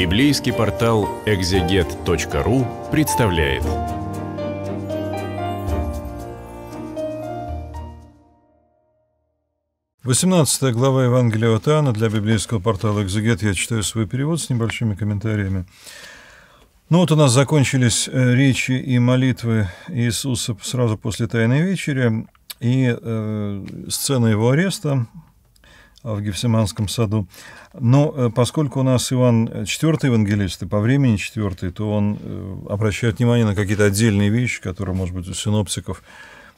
Библейский портал экзегет.ру представляет. Восемнадцатая глава Евангелия от Иоанна для библейского портала «Экзегет». Я читаю свой перевод с небольшими комментариями. Ну вот у нас закончились э, речи и молитвы Иисуса сразу после Тайной вечери и э, сцена его ареста, в Гефсиманском саду. Но э, поскольку у нас Иван э, четвертый евангелист, и по времени четвертый, то он э, обращает внимание на какие-то отдельные вещи, которые, может быть, у синоптиков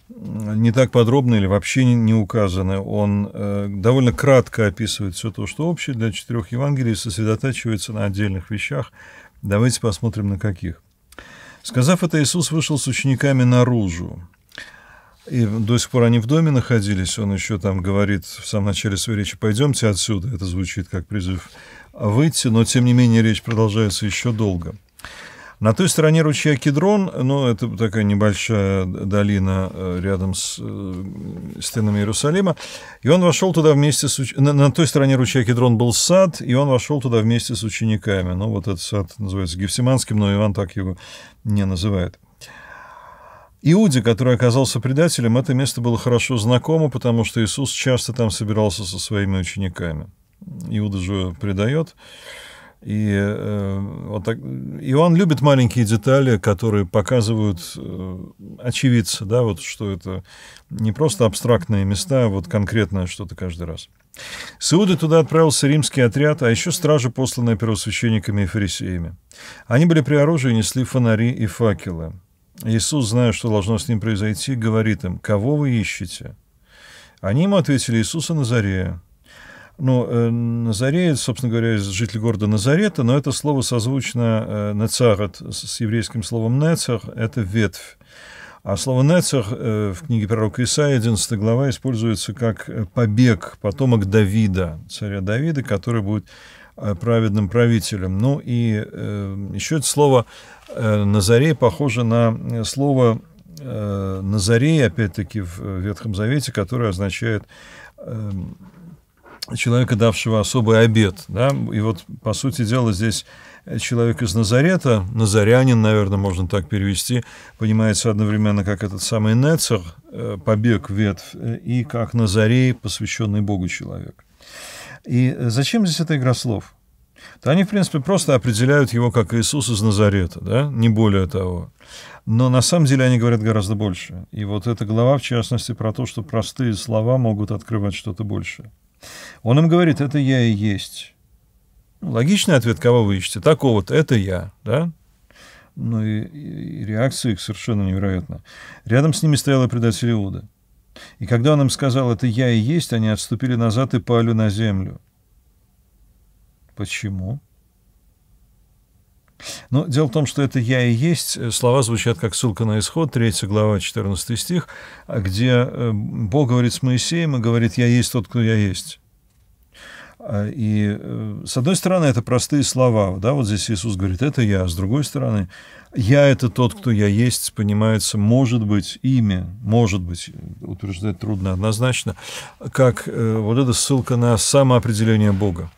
не так подробно или вообще не указаны. Он довольно кратко описывает все то, что общее для четырех Евангелий, сосредотачивается на отдельных вещах. Давайте посмотрим на каких. «Сказав это, Иисус вышел с учениками наружу, и до сих пор они в доме находились. Он еще там говорит в самом начале своей речи «пойдемте отсюда». Это звучит как призыв выйти, но тем не менее речь продолжается еще долго. На той стороне ручья Кедрон, ну, это такая небольшая долина э, рядом с э, стенами Иерусалима, и он вошел туда вместе с... Уч... На, на той стороне ручья Кедрон был сад, и он вошел туда вместе с учениками. Ну, вот этот сад называется Гефсиманским, но Иван так его не называет. Иуде, который оказался предателем, это место было хорошо знакомо, потому что Иисус часто там собирался со своими учениками. Иуда же предает. И э, вот так, Иоанн любит маленькие детали, которые показывают э, очевидца, да, вот что это не просто абстрактные места, а вот конкретное что-то каждый раз. С Иуды туда отправился римский отряд, а еще стражи, посланные первосвященниками и фарисеями. Они были при оружии и несли фонари и факелы. Иисус, зная, что должно с ним произойти, говорит им, «Кого вы ищете?» Они ему ответили, «Иисуса Назарея». Ну, э, Назарея, собственно говоря, житель города Назарета, но это слово созвучно э, «нецарет» с еврейским словом «нецар» — это «ветвь». А слово «нецар» э, в книге пророка Исаия, 11 глава, используется как э, «побег», потомок Давида, царя Давида, который будет э, праведным правителем. Ну и э, еще это слово Э, Назарей похоже на э, слово э, Назарей опять-таки, в Ветхом Завете, которое означает эм, человека, давшего особый обед. Да? И вот, по сути дела, здесь человек из Назарета, назарянин, наверное, можно так перевести, понимается одновременно как этот самый Нецер, побег ветвь, и как Назарей, посвященный Богу человек. И зачем здесь эта игра слов? то они, в принципе, просто определяют его как Иисус из Назарета, да, не более того. Но на самом деле они говорят гораздо больше. И вот эта глава, в частности, про то, что простые слова могут открывать что-то большее. Он им говорит, это я и есть. Ну, логичный ответ, кого вы ищете? Такого вот, это я, да? Ну и, и реакция их совершенно невероятна. Рядом с ними стоял и предатель Иуда. И когда он им сказал, это я и есть, они отступили назад и пали на землю. Почему? Но ну, дело в том, что это «я и есть». Э, слова звучат как ссылка на исход, 3 глава, 14 стих, а где э, Бог говорит с Моисеем и говорит «я есть тот, кто я есть». А, и, э, с одной стороны, это простые слова. Да? Вот здесь Иисус говорит «это я», а с другой стороны «я – это тот, кто я есть», понимается, может быть, имя, может быть, утверждать трудно однозначно, как вот эта ссылка на самоопределение Бога.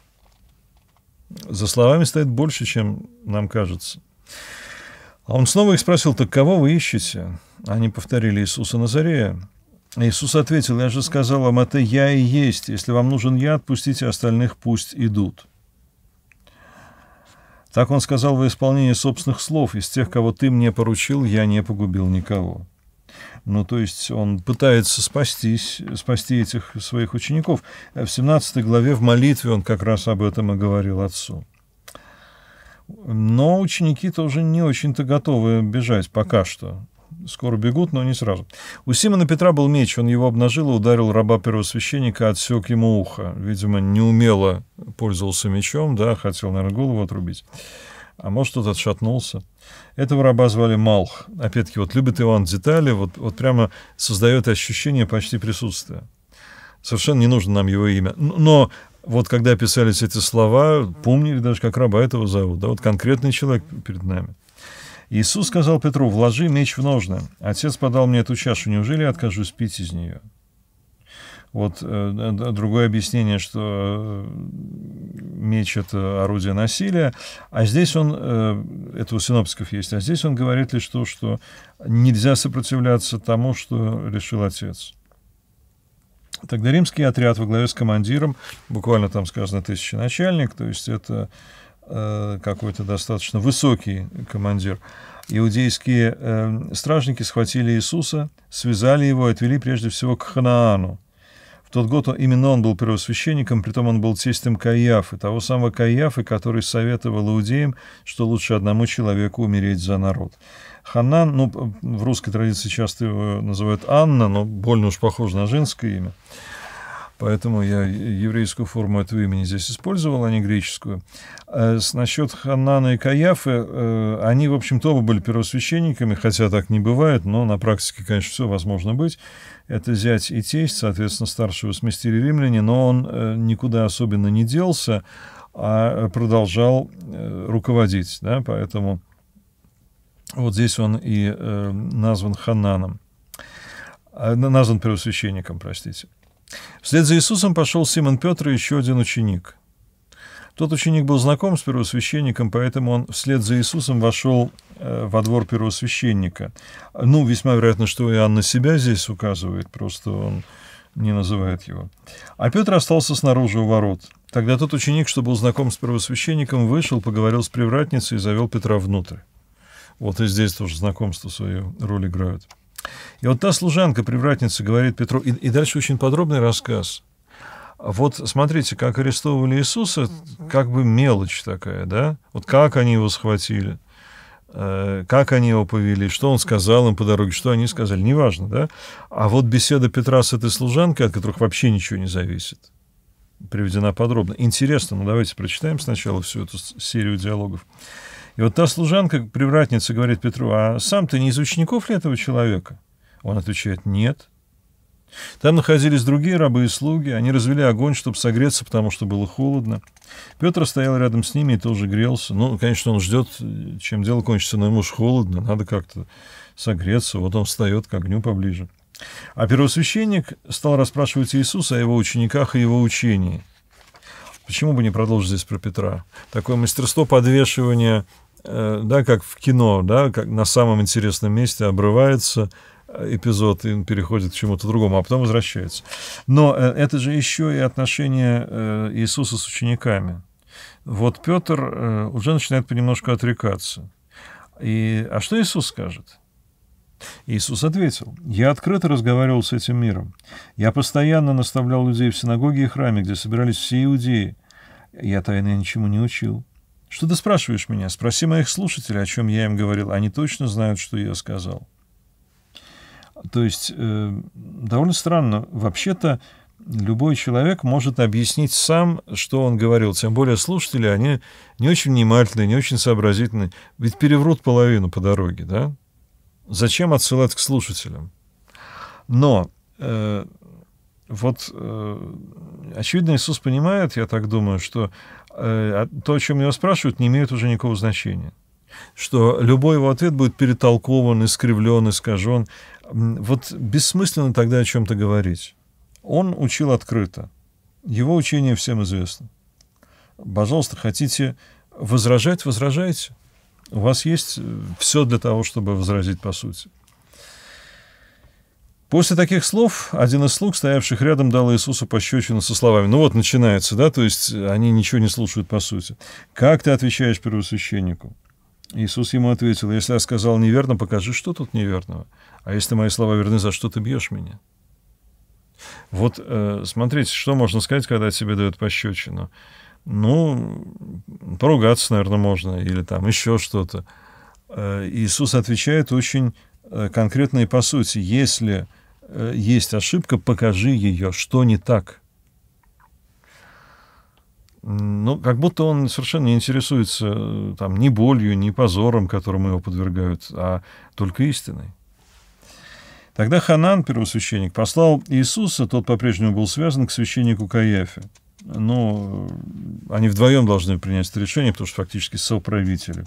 За словами стоит больше, чем нам кажется. А он снова их спросил, так кого вы ищете? Они повторили Иисуса Назарея. Иисус ответил, я же сказал вам, это я и есть. Если вам нужен я, отпустите остальных, пусть идут. Так он сказал во исполнении собственных слов, из тех, кого ты мне поручил, я не погубил никого. Ну, то есть он пытается спастись, спасти этих своих учеников. В 17 главе в молитве он как раз об этом и говорил отцу. Но ученики тоже не очень-то готовы бежать пока что. Скоро бегут, но не сразу. У Симона Петра был меч, он его обнажил и ударил раба первосвященника, отсек ему ухо. Видимо, неумело пользовался мечом, да, хотел, наверное, голову отрубить а может, тот отшатнулся. Этого раба звали Малх. Опять-таки, вот любит Иоанн детали, вот, вот прямо создает ощущение почти присутствия. Совершенно не нужно нам его имя. Но вот когда писались эти слова, помнили даже, как раба этого зовут. Да, вот конкретный человек перед нами. Иисус сказал Петру, вложи меч в ножны. Отец подал мне эту чашу, неужели я откажусь пить из нее? Вот э, другое объяснение, что э, меч — это орудие насилия, а здесь он, э, это у синоптиков есть, а здесь он говорит лишь то, что нельзя сопротивляться тому, что решил отец. Тогда римский отряд во главе с командиром, буквально там сказано тысячи начальник, то есть это какой-то достаточно высокий командир. Иудейские стражники схватили Иисуса, связали его и отвели прежде всего к Ханаану, тот год именно он был первосвященником, притом он был тестем Каиафы, того самого Каиафы, который советовал иудеям, что лучше одному человеку умереть за народ. Ханан, ну, в русской традиции часто его называют Анна, но больно уж похоже на женское имя. Поэтому я еврейскую форму этого имени здесь использовал, а не греческую. А с, насчет Ханана и Каяфы, э, они, в общем-то, оба были первосвященниками, хотя так не бывает, но на практике, конечно, все возможно быть. Это зять и тесть, соответственно, старшего сместили римляне, но он э, никуда особенно не делся, а продолжал э, руководить, да, поэтому... Вот здесь он и назван Хананом, а, назван первосвященником, простите. Вслед за Иисусом пошел Симон Петр и еще один ученик. Тот ученик был знаком с первосвященником, поэтому он вслед за Иисусом вошел э, во двор первосвященника. Ну, весьма вероятно, что Иоанн на себя здесь указывает, просто он не называет его. А Петр остался снаружи у ворот. Тогда тот ученик, что был знаком с первосвященником, вышел, поговорил с привратницей и завел Петра внутрь. Вот и здесь тоже знакомство свою роль играют. И вот та служанка, привратница, говорит Петру, и, и дальше очень подробный рассказ. Вот смотрите, как арестовывали Иисуса, как бы мелочь такая, да? Вот как они его схватили, э, как они его повели, что он сказал им по дороге, что они сказали, неважно, да? А вот беседа Петра с этой служанкой, от которых вообще ничего не зависит, приведена подробно. Интересно, ну давайте прочитаем сначала всю эту серию диалогов. И вот та служанка, привратница, говорит Петру, а сам ты не из учеников ли этого человека? Он отвечает, нет. Там находились другие рабы и слуги, они развели огонь, чтобы согреться, потому что было холодно. Петр стоял рядом с ними и тоже грелся. Ну, конечно, он ждет, чем дело кончится, но ему же холодно, надо как-то согреться. Вот он встает к огню поближе. А первосвященник стал расспрашивать Иисуса о его учениках и его учении – Почему бы не продолжить здесь про Петра? Такое мастерство подвешивания, э, да, как в кино, да, как на самом интересном месте обрывается э, эпизод и переходит к чему-то другому, а потом возвращается. Но э, это же еще и отношения Иисуса с учениками. Вот Петр уже начинает понемножку отрекаться. И, а что Иисус скажет? Иисус ответил, «Я открыто разговаривал с этим миром. Я постоянно наставлял людей в синагоге и храме, где собирались все иудеи, я тайны ничему не учил. Что ты спрашиваешь меня? Спроси моих слушателей, о чем я им говорил. Они точно знают, что я сказал. То есть э, довольно странно. Вообще-то любой человек может объяснить сам, что он говорил. Тем более слушатели, они не очень внимательны, не очень сообразительны. Ведь переврут половину по дороге, да? Зачем отсылать к слушателям? Но э, вот э, очевидно, Иисус понимает, я так думаю, что э, а то, о чем его спрашивают, не имеет уже никакого значения. Что любой его ответ будет перетолкован, искривлен, искажен. Вот бессмысленно тогда о чем-то говорить. Он учил открыто. Его учение всем известно. Пожалуйста, хотите возражать, возражайте. У вас есть э, все для того, чтобы возразить по сути. После таких слов один из слуг, стоявших рядом, дал Иисусу пощечину со словами. Ну вот начинается, да, то есть они ничего не слушают по сути. Как ты отвечаешь первосвященнику? Иисус ему ответил, если я сказал неверно, покажи, что тут неверного. А если мои слова верны, за что ты бьешь меня? Вот э, смотрите, что можно сказать, когда тебе дают пощечину. Ну, поругаться, наверное, можно, или там еще что-то. Э, Иисус отвечает очень э, конкретно и по сути. Если Э, есть ошибка, покажи ее, что не так. Ну, как будто он совершенно не интересуется э, там, ни болью, ни позором, которым его подвергают, а только истиной. Тогда Ханан, первосвященник, послал Иисуса, тот по-прежнему был связан к священнику Каиафе. Но э, они вдвоем должны принять это решение, потому что фактически соправители.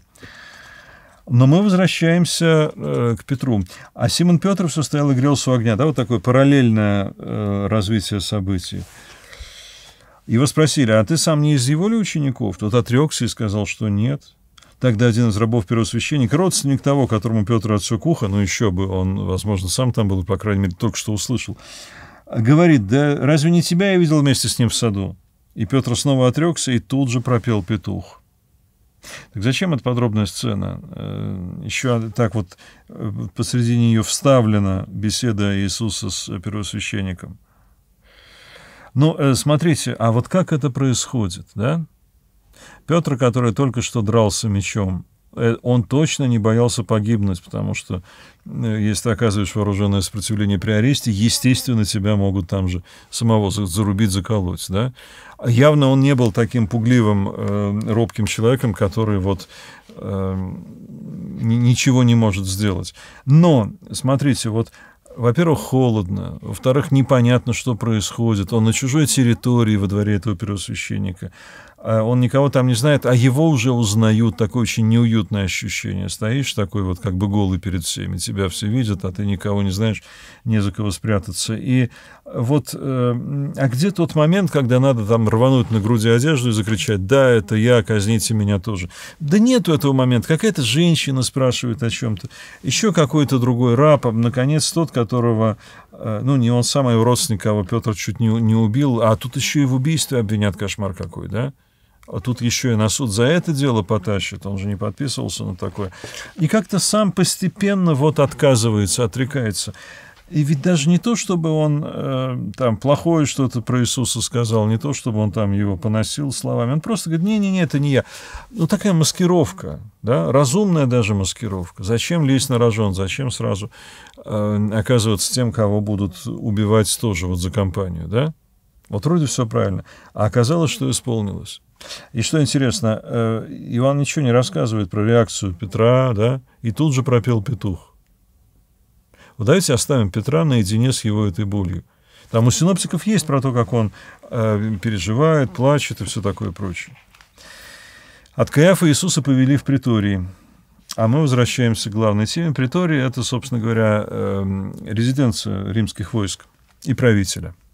Но мы возвращаемся э, к Петру. А Симон Петров состоял и грелся у огня. Да, вот такое параллельное э, развитие событий. Его спросили, а ты сам не из его ли учеников? Тот отрекся и сказал, что нет. Тогда один из рабов первосвященника, родственник того, которому Петр отсек ухо, ну еще бы, он, возможно, сам там был, по крайней мере, только что услышал, говорит, да разве не тебя я видел вместе с ним в саду? И Петр снова отрекся и тут же пропел петух. Так зачем эта подробная сцена? Э, Еще так вот э, посредине ее вставлена беседа Иисуса с э, первосвященником. Ну, смотрите, а вот как это происходит, да? Петр, который только что дрался мечом, Э, он точно не боялся погибнуть, потому что э, если ты оказываешь вооруженное сопротивление при аресте, естественно, тебя могут там же самого зарубить, заколоть. Да? Явно он не был таким пугливым, э, робким человеком, который вот э, ничего не может сделать. Но, смотрите, вот во-первых, холодно, во-вторых, непонятно, что происходит. Он на чужой территории во дворе этого первосвященника. Э, он никого там не знает, а его уже узнают, такое очень неуютное ощущение. Стоишь такой вот как бы голый перед всеми, тебя все видят, а ты никого не знаешь, не за кого спрятаться. И вот, э, а где тот момент, когда надо там рвануть на груди одежду и закричать, да, это я, казните меня тоже. Да нету этого момента. Какая-то женщина спрашивает о чем-то. Еще какой-то другой раб, а, наконец, тот, которого э, ну, не он сам, а его родственник, кого Петр чуть не, не убил, а тут еще и в убийстве обвинят, кошмар какой, да? а тут еще и на суд за это дело потащит, он же не подписывался на такое. И как-то сам постепенно вот отказывается, отрекается. И ведь даже не то, чтобы он э, там плохое что-то про Иисуса сказал, не то, чтобы он там его поносил словами, он просто говорит, не-не-не, это не я. Ну, такая маскировка, да, разумная даже маскировка. Зачем лезть на рожон, зачем сразу э, оказываться тем, кого будут убивать тоже вот за компанию, да? Вот вроде все правильно. А оказалось, что исполнилось. И что интересно, э, Иван ничего не рассказывает про реакцию Петра, да, и тут же пропел петух. Вот давайте оставим Петра наедине с его этой болью. Там у синоптиков есть про то, как он э, переживает, плачет и все такое прочее. От Каиафа Иисуса повели в притории. А мы возвращаемся к главной теме. Притория – это, собственно говоря, эм, резиденция римских войск и правителя –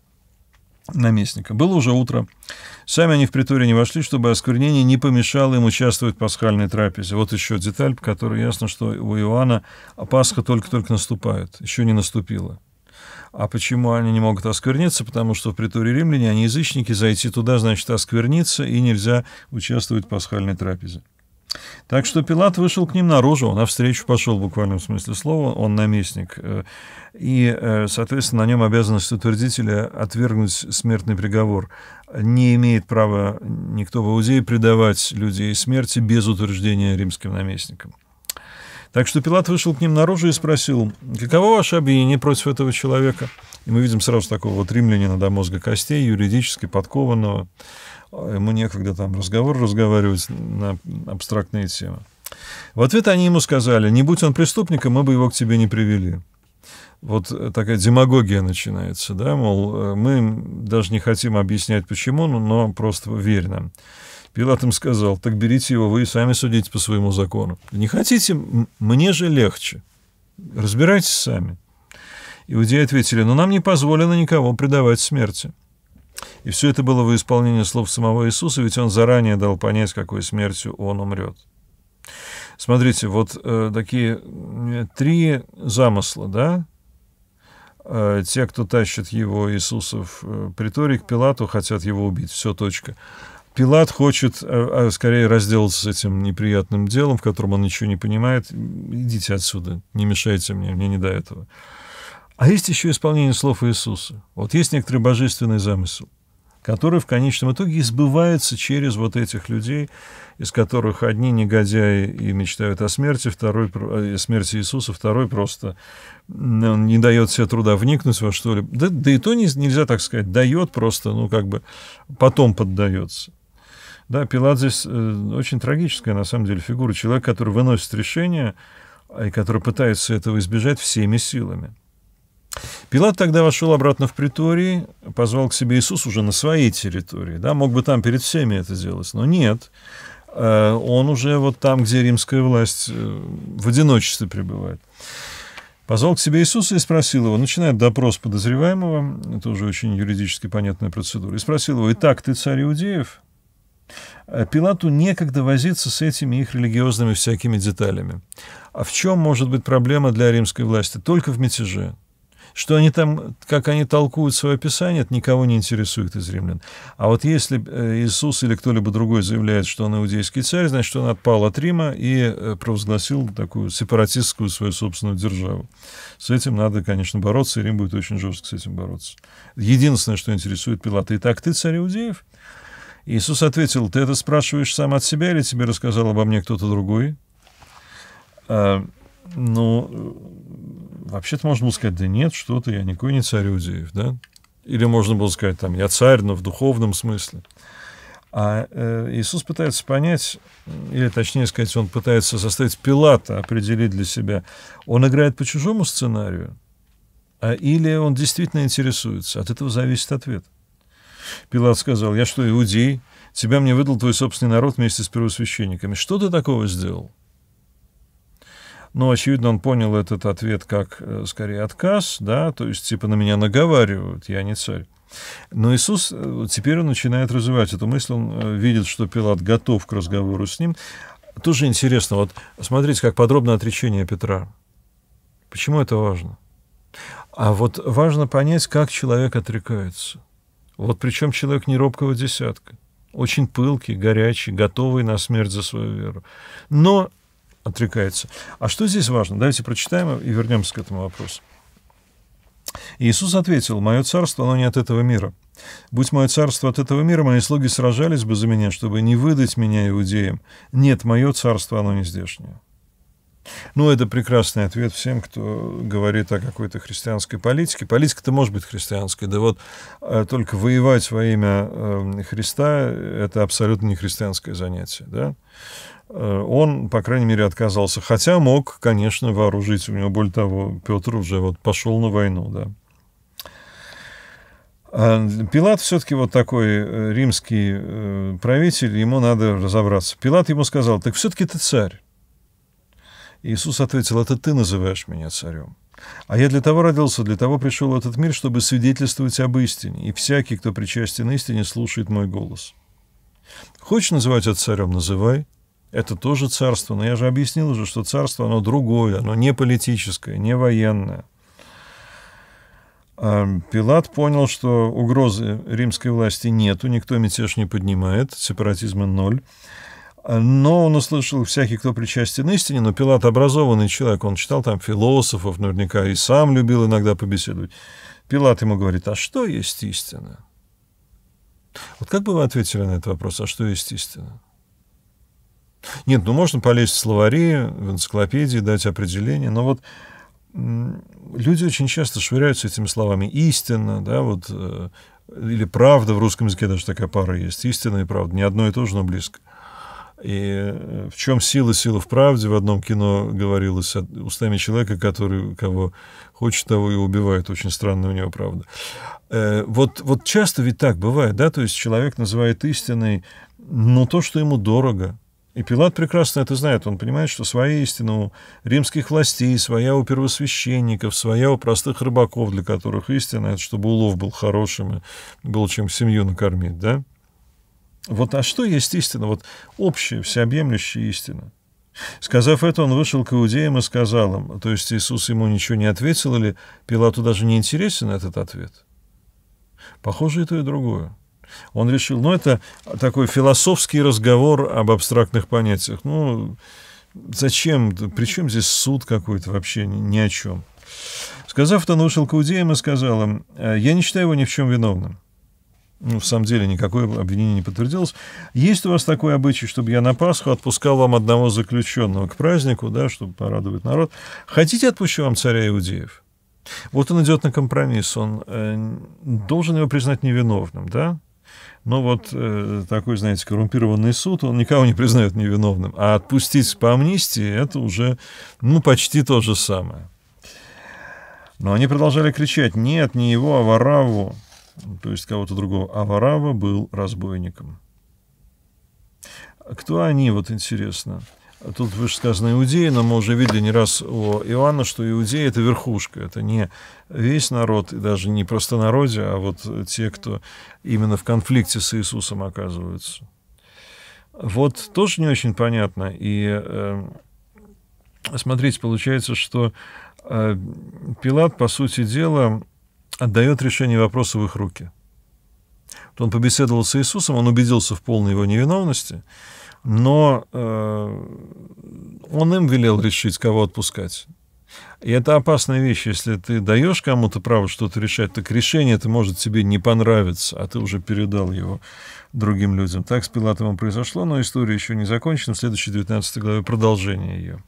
наместника. Было уже утро. Сами они в приторе не вошли, чтобы осквернение не помешало им участвовать в пасхальной трапезе. Вот еще деталь, по которой ясно, что у Иоанна Пасха только-только наступает, еще не наступила. А почему они не могут оскверниться? Потому что в приторе римляне, они язычники, зайти туда, значит, оскверниться, и нельзя участвовать в пасхальной трапезе. Так что Пилат вышел к ним наружу, он встречу пошел в буквальном смысле слова, он наместник. Э, и, э, соответственно, на нем обязанность утвердителя отвергнуть смертный приговор. Не имеет права никто в Иудее предавать людей смерти без утверждения римским наместникам. Так что Пилат вышел к ним наружу и спросил, каково ваше обвинение против этого человека? И мы видим сразу такого вот римлянина до мозга костей, юридически подкованного. Ему некогда там разговор разговаривать на абстрактные темы. В ответ они ему сказали, не будь он преступником, мы бы его к тебе не привели. Вот такая демагогия начинается, да, мол, э, мы даже не хотим объяснять почему, но просто верь нам. Пилат им сказал, так берите его, вы и сами судите по своему закону. Не хотите, мне же легче. Разбирайтесь сами. Иудеи ответили, но нам не позволено никого предавать смерти. И все это было во исполнение слов самого Иисуса, ведь он заранее дал понять, какой смертью он умрет. Смотрите, вот э, такие э, три замысла, да? Э, те, кто тащит его, Иисуса в э, приторий к Пилату, хотят его убить. Все, точка. Пилат хочет э, а, скорее разделаться с этим неприятным делом, в котором он ничего не понимает. Идите отсюда, не мешайте мне, мне не до этого. А есть еще исполнение слов Иисуса. Вот есть некоторый божественный замысел, который в конечном итоге избывается через вот этих людей, из которых одни негодяи и мечтают о смерти, второй, о э, смерти Иисуса, второй просто он не дает себе труда вникнуть во что-либо. Да, да и то не, нельзя так сказать, дает просто, ну как бы потом поддается. Да, Пилат здесь э, очень трагическая, на самом деле, фигура. Человек, который выносит решение а, и который пытается этого избежать всеми силами. Пилат тогда вошел обратно в приторий, позвал к себе Иисус уже на своей территории. Да, мог бы там перед всеми это сделать, но нет. Э, он уже вот там, где римская власть э, в одиночестве пребывает. Позвал к себе Иисуса и спросил его, начинает допрос подозреваемого, это уже очень юридически понятная процедура, и спросил его, «Итак, ты царь иудеев?» Э, Пилату некогда возиться с этими их религиозными всякими деталями. А в чем может быть проблема для римской власти? Только в мятеже. Что они там, как они толкуют свое писание, это никого не интересует из римлян. А вот если э, Иисус или кто-либо другой заявляет, что он иудейский царь, значит, он отпал от Рима и э, провозгласил такую сепаратистскую свою собственную державу. С этим надо, конечно, бороться, и Рим будет очень жестко с этим бороться. Единственное, что интересует Пилата, и так ты царь иудеев? Иисус ответил, ты это спрашиваешь сам от себя или тебе рассказал обо мне кто-то другой? А, ну, вообще-то можно было сказать, да нет, что ты, я никакой не царь иудеев, да? Или можно было сказать, там, я царь, но в духовном смысле. А э, Иисус пытается понять, или точнее сказать, он пытается заставить Пилата определить для себя, он играет по чужому сценарию, а, или он действительно интересуется. От этого зависит ответ. Пилат сказал, «Я что, иудей? Тебя мне выдал твой собственный народ вместе с первосвященниками. Что ты такого сделал?» ну, очевидно, он понял этот ответ как, э, скорее, отказ, да, то есть, типа, на меня наговаривают, я не царь. Но Иисус, э, теперь он начинает развивать эту мысль, он э, видит, что Пилат готов к разговору с ним. Тоже интересно, вот смотрите, как подробно отречение Петра. Почему это важно? А вот важно понять, как человек отрекается – вот причем человек не робкого десятка. Очень пылкий, горячий, готовый на смерть за свою веру. Но отрекается. А что здесь важно? Давайте прочитаем и вернемся к этому вопросу. Иисус ответил, «Мое царство, оно не от этого мира. Будь мое царство от этого мира, мои слуги сражались бы за меня, чтобы не выдать меня иудеям. Нет, мое царство, оно не здешнее». Ну, это прекрасный ответ всем, кто говорит о какой-то христианской политике. Политика-то может быть христианской, да вот э, только воевать во имя э, Христа — это абсолютно не христианское занятие, да? Э, он, по крайней мере, отказался. Хотя мог, конечно, вооружить. У него, более того, Петр уже вот пошел на войну, да. А, Пилат все-таки вот такой римский правитель, ему надо разобраться. Пилат ему сказал, так все-таки ты царь. Иисус ответил, это ты называешь меня царем. А я для того родился, для того пришел в этот мир, чтобы свидетельствовать об истине. И всякий, кто причастен истине, слушает мой голос. Хочешь называть это царем, называй. Это тоже царство, но я же объяснил уже, что царство, оно другое, оно не политическое, не военное. Пилат понял, что угрозы римской власти нету, никто мятеж не поднимает, сепаратизма ноль. Но он услышал всякий, кто причастен истине, но Пилат образованный человек, он читал там философов наверняка и сам любил иногда побеседовать. Пилат ему говорит, а что есть истина? Вот как бы вы ответили на этот вопрос, а что есть истина? Нет, ну можно полезть в словари, в энциклопедии, дать определение, но вот люди очень часто швыряются этими словами «истина», да, вот, э, или «правда» в русском языке даже такая пара есть, «истина» и «правда», не одно и то же, но близко. И э, в чем сила, сила в правде, в одном кино говорилось устами человека, который кого хочет, того и убивает. Очень странная у него правда. Э, вот, вот часто ведь так бывает, да, то есть человек называет истиной, но ну, то, что ему дорого. И Пилат прекрасно это знает, он понимает, что своя истина у римских властей, своя у первосвященников, своя у простых рыбаков, для которых истина, это чтобы улов был хорошим и был чем семью накормить, да. Вот а что есть истина, вот общая, всеобъемлющая истина? Сказав это, он вышел к иудеям и сказал им, то есть Иисус ему ничего не ответил, или Пилату даже не интересен этот ответ? Похоже и то, и другое. Он решил, ну, это такой философский разговор об абстрактных понятиях. Ну, зачем, при чем здесь суд какой-то вообще, ни о чем. Сказав это, он вышел к иудеям и сказал им, «Э, я не считаю его ни в чем виновным ну, в самом деле никакое обвинение не подтвердилось. Есть у вас такой обычай, чтобы я на Пасху отпускал вам одного заключенного к празднику, да, чтобы порадовать народ? Хотите, отпущу вам царя иудеев? Вот он идет на компромисс, он э, должен его признать невиновным, да? Но вот э, такой, знаете, коррумпированный суд, он никого не признает невиновным. А отпустить по амнистии – это уже, ну, почти то же самое. Но они продолжали кричать «нет, не его, а Вараву» то есть кого-то другого, а Варава был разбойником. Кто они, вот интересно? Тут выше сказано иудеи, но мы уже видели не раз у Иоанна, что иудеи — это верхушка, это не весь народ, и даже не просто простонародье, а вот те, кто именно в конфликте с Иисусом оказываются. Вот тоже не очень понятно. И э, смотрите, получается, что э, Пилат, по сути дела, отдает решение вопроса в их руки. Он побеседовал с Иисусом, он убедился в полной его невиновности, но э, он им велел решить, кого отпускать. И это опасная вещь. Если ты даешь кому-то право что-то решать, так решение это может тебе не понравиться, а ты уже передал его другим людям. Так с Пилатовым произошло, но история еще не закончена. В следующей 19 главе продолжение ее.